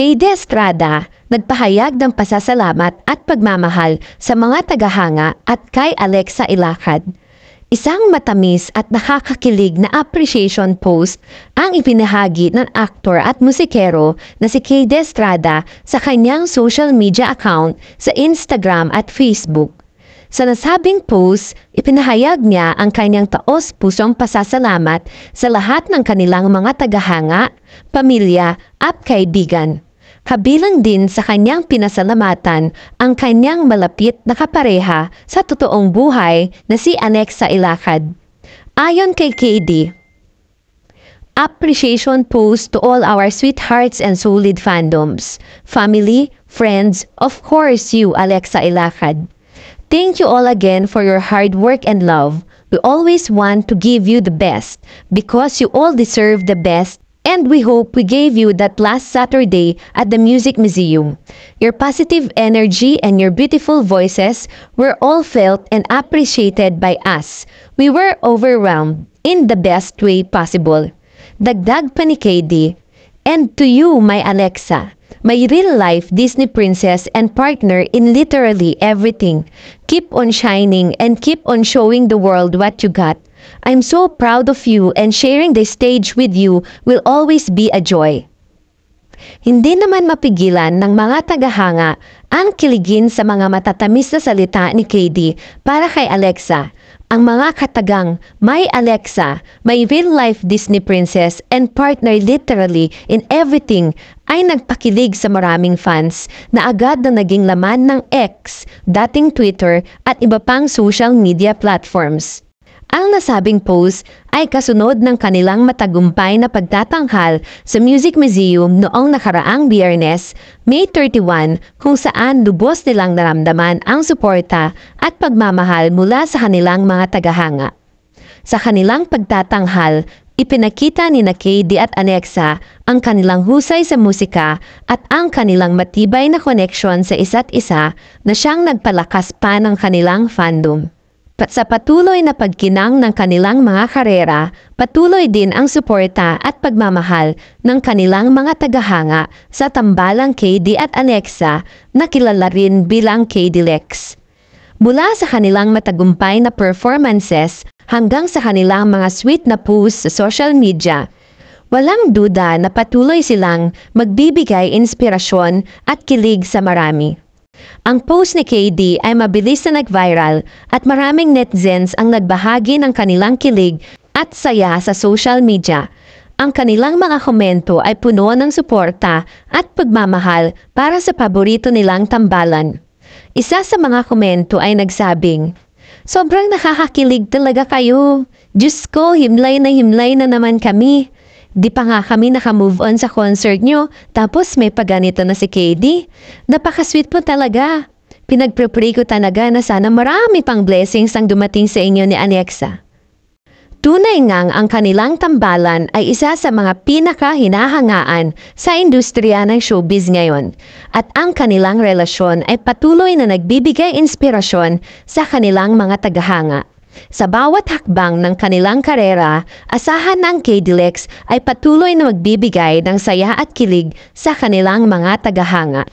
Kay De Destrada, nagpahayag ng pasasalamat at pagmamahal sa mga tagahanga at kay Alexa Ilacad. Isang matamis at nakakakilig na appreciation post ang ipinahagi ng aktor at musikero na si Kay De Destrada sa kanyang social media account sa Instagram at Facebook. Sa nasabing post, ipinahayag niya ang kanyang taos-pusong pasasalamat sa lahat ng kanilang mga tagahanga, pamilya at kaibigan. Kabilang din sa kanyang pinasalamatan ang kanyang malapit na kapareha sa totoong buhay na si Anexa Ilacad. Ayon kay KD, Appreciation post to all our sweethearts and solid fandoms, family, friends, of course you, Alexa Ilacad. Thank you all again for your hard work and love. We always want to give you the best because you all deserve the best And we hope we gave you that last Saturday at the Music Museum. Your positive energy and your beautiful voices were all felt and appreciated by us. We were overwhelmed in the best way possible. Dagdag pa ni KD, And to you, my Alexa, my real-life Disney princess and partner in literally everything. Keep on shining and keep on showing the world what you got. I'm so proud of you and sharing the stage with you will always be a joy. Hindi naman mapigilan ng mga tagahanga ang kiligin sa mga matatamis na salita ni KD para kay Alexa. Ang mga katagang may Alexa, may real-life Disney princess and partner literally in everything ay nagpakilig sa maraming fans na agad na naging laman ng X, dating Twitter at iba pang social media platforms. Ang nasabing post ay kasunod ng kanilang matagumpay na pagtatanghal sa Music Museum noong nakaraang biyernes, May 31, kung saan lubos nilang naramdaman ang suporta at pagmamahal mula sa kanilang mga tagahanga. Sa kanilang pagtatanghal, ipinakita ni na KD at Anexa ang kanilang husay sa musika at ang kanilang matibay na koneksyon sa isa't isa na siyang nagpalakas pa ng kanilang fandom sa patuloy na pagkinang ng kanilang mga karera, patuloy din ang suporta at pagmamahal ng kanilang mga tagahanga sa tambalang KD at Alexa na kilala rin bilang KDLEX. Mula sa kanilang matagumpay na performances hanggang sa kanilang mga sweet na posts sa social media, Walang duda na patuloy silang magbibigay inspirasyon at kilig sa marami. Ang post ni KD ay mabilis na nag-viral at maraming netizens ang nagbahagi ng kanilang kilig at saya sa social media. Ang kanilang mga komento ay puno ng suporta at pagmamahal para sa paborito nilang tambalan. Isa sa mga komento ay nagsabing, Sobrang nakakakilig talaga kayo. Diyos ko, himlay na himlay na naman kami. Di pa nga kami nakamove on sa concert nyo, tapos may paganito na si KD. Napakasweet po talaga. Pinagpre-pray ko talaga na sana marami pang blessings ang dumating sa inyo ni Anexa. Tunay ngang ang kanilang tambalan ay isa sa mga pinakahinahangaan sa industriya ng showbiz ngayon at ang kanilang relasyon ay patuloy na nagbibigay inspirasyon sa kanilang mga tagahanga. Sa bawat hakbang ng kanilang karera, asahan ng KDLEX ay patuloy na magbibigay ng saya at kilig sa kanilang mga tagahanga.